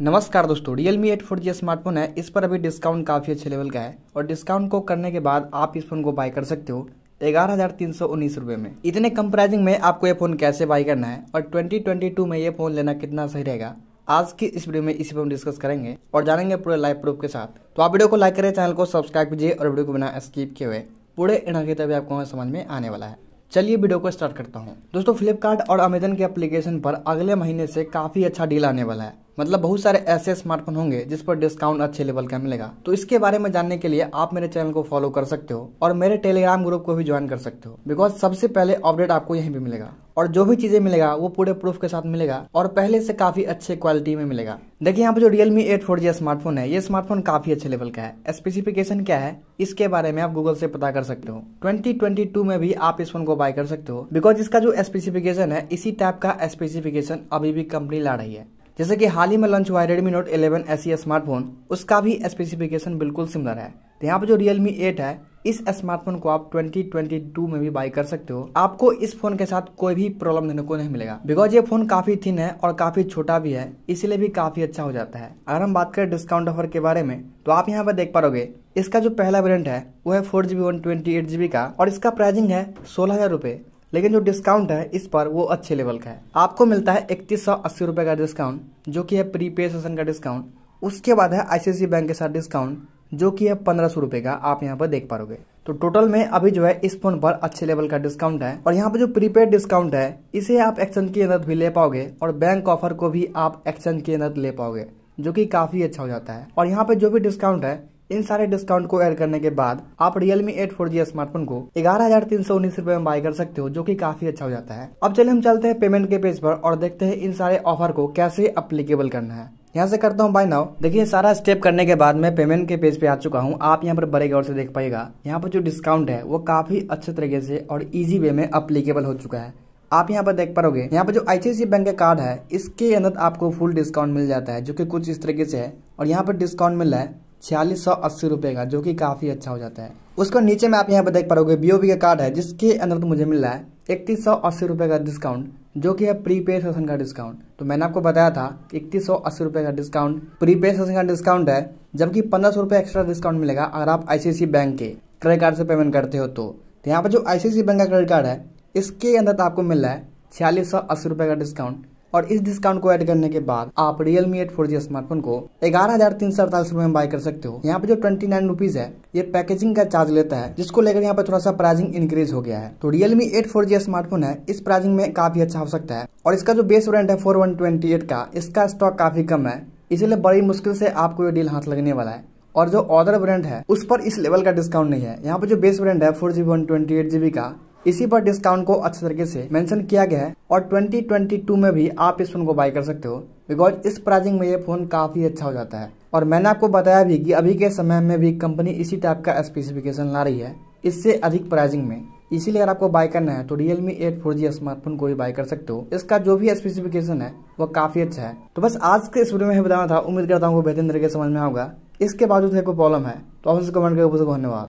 नमस्कार दोस्तों Realme 8 जी smartphone है इस पर अभी डिस्काउंट काफ़ी अच्छे लेवल का है और डिस्काउंट को करने के बाद आप इस फोन को बाय कर सकते हो ग्यारह हज़ार तीन सौ उन्नीस रूपए में इतने कम प्राइसिंग में आपको ये फ़ोन कैसे बाई करना है और 2022 में ये फ़ोन लेना कितना सही रहेगा आज की इस वीडियो में इसी पर हम डिस्कस करेंगे और जानेंगे पूरे लाइव प्रूफ के साथ तो आप वीडियो को लाइक करें चैनल को सब्सक्राइब कीजिए और वीडियो को बिना स्किप किए हुए पूरे इनके तभी आपको समझ में आने वाला है चलिए वीडियो को स्टार्ट करता हूँ दोस्तों फ्लिपकार्ट और अमेजन के एप्लीकेशन पर अगले महीने से काफ़ी अच्छा डील आने वाला है मतलब बहुत सारे ऐसे स्मार्टफोन होंगे जिस पर डिस्काउंट अच्छे लेवल का मिलेगा तो इसके बारे में जानने के लिए आप मेरे चैनल को फॉलो कर सकते हो और मेरे टेलीग्राम ग्रुप को भी ज्वाइन कर सकते हो बिकॉज सबसे पहले अपडेट आपको यहीं पे मिलेगा और जो भी चीजें मिलेगा वो पूरे प्रूफ के साथ मिलेगा और पहले से काफी अच्छे क्वालिटी में मिलेगा देखिए यहाँ पे जो Realme 8 4G स्मार्टफोन है ये स्मार्टफोन काफी अच्छे लेवल का है स्पेसिफिकेशन क्या है इसके बारे में आप गूगल से पता कर सकते हो 2022 में भी आप इस फोन को बाय कर सकते हो बिकॉज इसका जो स्पेसिफिकेशन है इसी टाइप का स्पेसिफिकेशन अभी भी कंपनी ला रही है जैसे कि हाल ही में लॉन्च हुआ है रेडमी नोट 11 एस स्मार्टफोन उसका भी स्पेसिफिकेशन बिल्कुल सिमिलर है तो यहाँ पर जो रियलमी एट है इस स्मार्टफोन को आप 2022 में भी बाई कर सकते हो आपको इस फोन के साथ कोई भी प्रॉब्लम देने को नहीं मिलेगा बिकॉज ये फोन काफी थिन है और काफी छोटा भी है इसलिए भी काफी अच्छा हो जाता है अगर हम बात करें डिस्काउंट ऑफर के बारे में तो आप यहाँ पर देख पाओगे इसका जो पहला वेरियंट है वो है four GB one twenty eight GB का और इसका प्राइसिंग है सोलह हजार लेकिन जो डिस्काउंट है इस पर वो अच्छे लेवल का है आपको मिलता है इकतीस सौ अस्सी रुपये का डिस्काउंट जो कि है प्री पे सेशन का डिस्काउंट उसके बाद है आईसीआईसी बैंक के साथ डिस्काउंट जो कि है पंद्रह सौ रुपये का आप यहाँ पर देख पाओगे तो टोटल में अभी जो है इस फोन पर अच्छे लेवल का डिस्काउंट है और यहाँ पर जो प्रीपेड डिस्काउंट है इसे आप एक्सचेंज की अंदर भी ले पाओगे और बैंक ऑफर को भी आप एक्सचेंज की अंदर ले पाओगे जो कि काफ़ी अच्छा हो जाता है और यहाँ पे जो भी डिस्काउंट है इन सारे डिस्काउंट को ऐड करने के बाद आप Realme eight four G smartphone को ग्यारह हजार तीन सौ उन्नीस रूपए में बाय कर सकते हो जो की काफी अच्छा हो जाता है अब चलिए हम चलते हैं पेमेंट के पेज पर और देखते हैं इन सारे ऑफर को कैसे अप्लीकेबल करना है यहाँ से करता हूँ बाय नाउ देखिए सारा स्टेप करने के बाद मैं पेमेंट के पेज पे आ चुका हूँ आप यहाँ पर बड़े गौर से देख पाएगा यहाँ पर जो डिस्काउंट है वो काफी अच्छे तरीके से और इजी वे में अप्लीकेबल हो चुका है आप यहाँ पर देख पाओगे यहाँ पर जो आई बैंक का कार्ड है इसके अंदर आपको फुल डिस्काउंट मिल जाता है जो कि कुछ इस तरीके से है और यहाँ पर डिस्काउंट मिल रहा है छियालीस सौ अस्सी रुपये का जो कि काफ़ी अच्छा हो जाता है उसको नीचे में आप यहाँ पर देख पाओगे बी का कार्ड है जिसके अंदर तो मुझे मिल रहा है इकतीस सौ अस्सी रुपये का डिस्काउंट जो कि है प्रीपेड सेशन का डिस्काउंट तो मैंने आपको बताया था कि इकतीस सौ अस्सी रुपये का डिस्काउंट प्रीपेड सेशन का डिस्काउंट है जबकि पंद्रह सौ एक्स्ट्रा डिस्काउंट मिलेगा अगर आप आईसीआईसी बैंक के क्रेडिट कार्ड से पेमेंट करते हो तो।, तो, यहाँ पर जो आई बैंक का क्रेडिट कार्ड है इसके अंदर तो आपको मिल रहा है छियालीस सौ अस्सी रुपये का डिस्काउंट और इस डिस्काउंट को ऐड करने के बाद आप Realme eight four G smartphone को ग्यारह हजार तीन सौ अड़तालीस रुपए में बाय कर सकते हो यहाँ पे जो ट्वेंटी नाइन रुपीज है ये पैकेजिंग का चार्ज लेता है जिसको लेकर यहाँ पे थोड़ा सा प्राइसिंग इंक्रीज हो गया है तो Realme eight four G smartphone है इस प्राइसिंग में काफी अच्छा हो सकता है और इसका जो बेस ब्रांड है फोर वन ट्वेंटी एट का इसका स्टॉक काफी कम है इसीलिए बड़ी मुश्किल से आपको ये डील हाथ लगने वाला है और जो ऑर्डर ब्रांड है उस पर इस लेवल का डिस्काउंट नहीं है यहाँ पे जो बेस ब्रांड है four G one twenty eight GB का इसी पर डिस्काउंट को अच्छे तरीके से मेंशन किया गया है और 2022 में भी आप इस फोन को बाय कर सकते हो बिकॉज इस प्राइसिंग में ये फोन काफी अच्छा हो जाता है और मैंने आपको बताया भी कि अभी के समय में भी कंपनी इसी टाइप का स्पेसिफिकेशन ला रही है इससे अधिक प्राइसिंग में इसीलिए अगर आपको बाय करना है तो Realme 8 4G स्मार्टफोन को भी बाय कर सकते हो इसका जो भी स्पेसिफिकेशन है वो काफी अच्छा है तो बस आज के इस वीडियो में बताना था उम्मीद करता हूँ बेहतरीन तरीके समझ में होगा इसके बावजूद है कोई प्रॉब्लम है तो आप कमेंट करके धन्यवाद